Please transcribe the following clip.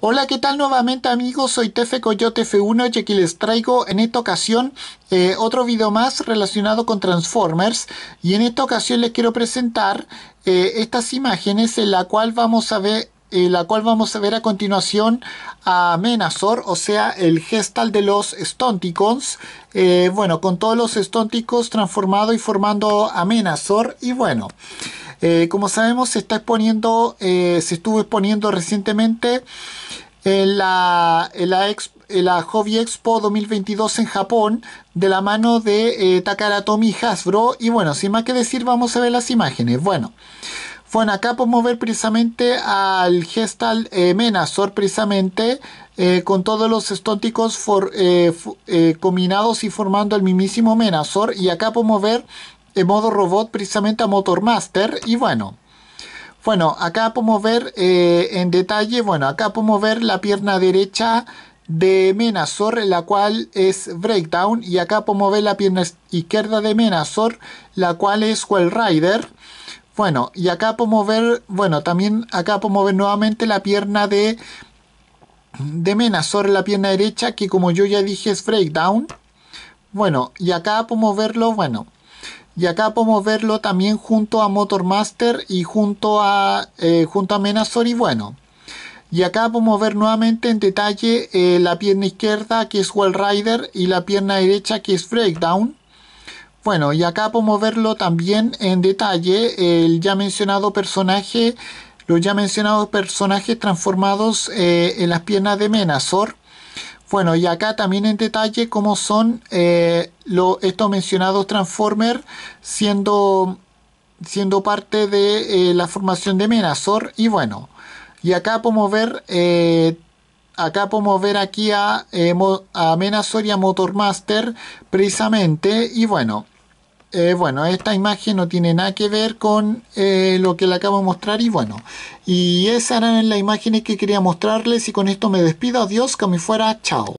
Hola, ¿qué tal nuevamente amigos? Soy Tefe Coyote F1 y aquí les traigo en esta ocasión eh, otro video más relacionado con Transformers y en esta ocasión les quiero presentar eh, estas imágenes en la cual vamos a ver en eh, la cual vamos a ver a continuación a Menazor, o sea, el gestal de los Stonticons, eh, bueno, con todos los Stonticons transformado y formando a Menazor, y bueno, eh, como sabemos se está exponiendo, se estuvo exponiendo recientemente en la, en la, Hobby Expo 2022 en Japón de la mano de Takara Tomy Hasbro y bueno, sin más que decir vamos a ver las imágenes, bueno bueno, acá podemos pues, ver precisamente al Gestal eh, Menazor precisamente eh, con todos los estóticos eh, combinados y formando el mismísimo Menazor y acá podemos pues, ver en modo robot precisamente a Motormaster y bueno. Bueno, acá podemos pues, ver en detalle, bueno, acá podemos ver la pierna derecha de Menazor, la cual es Breakdown, y acá podemos ver la pierna izquierda de Menazor, la cual es Well Rider. Bueno, y acá podemos ver, bueno, también acá podemos ver nuevamente la pierna de, de sobre la pierna derecha, que como yo ya dije es breakdown. Bueno, y acá podemos verlo, bueno, y acá podemos verlo también junto a Motormaster y junto a, eh, junto a Menazor y bueno. Y acá podemos ver nuevamente en detalle eh, la pierna izquierda que es Wall Rider y la pierna derecha que es Breakdown. Bueno, y acá podemos verlo también en detalle, el ya mencionado personaje, los ya mencionados personajes transformados eh, en las piernas de Menazor. Bueno, y acá también en detalle cómo son eh, estos mencionados Transformers siendo, siendo parte de eh, la formación de Menazor. Y bueno, y acá podemos ver acá podemos ver aquí a, eh, a Motormaster precisamente y bueno eh, bueno, esta imagen no tiene nada que ver con eh, lo que le acabo de mostrar y bueno, y esas eran las imágenes que quería mostrarles y con esto me despido, adiós, que me fuera, chao.